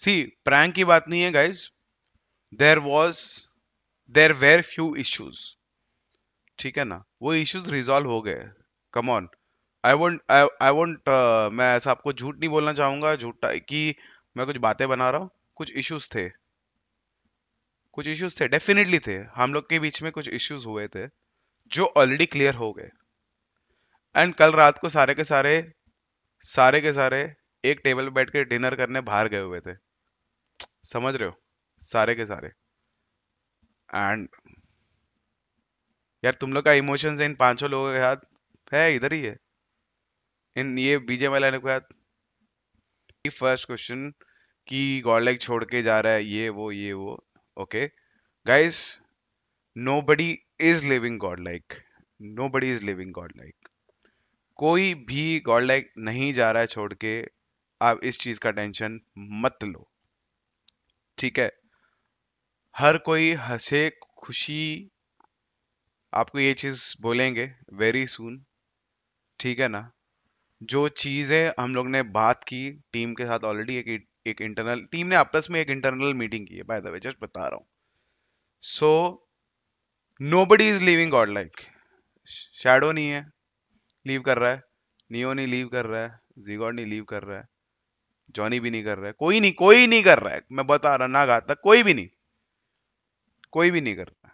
सी prank की बात नहीं है guys there was there were few issues ठीक है ना वो इश्यूज रिजॉल्व हो गए come on I vote I vote मैं ऐसा आपको झूठ नहीं बोलना चाहूंगा झूठ कि मैं कुछ बातें बना रहा हूँ कुछ इश्यूज थे कुछ इश्यूज थे डेफिनेटली थे हम लोग के बीच में कुछ इश्यूज हुए थे जो ऑलरेडी क्लियर हो गए एंड कल रात को सारे के सारे सारे के सारे एक टेबल पर बैठ के डिनर करने बाहर गए हुए थे समझ रहे हो सारे के सारे एंड यार तुम लोग का इमोशन इन पांचों लोगों के साथ है इधर ही है इन ये बीजे में लेने के फर्स्ट क्वेश्चन कि गॉड लाइक छोड़ के जा रहा है ये वो ये वो okay guys nobody is living god like nobody is living god like कोई भी गॉड लाइक नहीं जा रहा है छोड़ के आप इस चीज का टेंशन मत लो ठीक है हर कोई हंसे खुशी आपको ये चीज बोलेंगे वेरी सुन ठीक है ना जो चीजें हम लोग ने बात की टीम के साथ ऑलरेडी एक एक इंटरनल टीम ने आपस में एक इंटरनल मीटिंग की है बाय द वे जस्ट बता रहा हूं so nobody is living god like shadow नहीं है लीव कर रहा है नियो नहीं लीव कर रहा है जी गॉड नहीं लीव कर रहा है जॉनी भी नहीं कर रहा है कोई नहीं कोई नहीं कर रहा है मैं बता रहा ना गाता कोई भी नहीं कोई भी नहीं कर रहा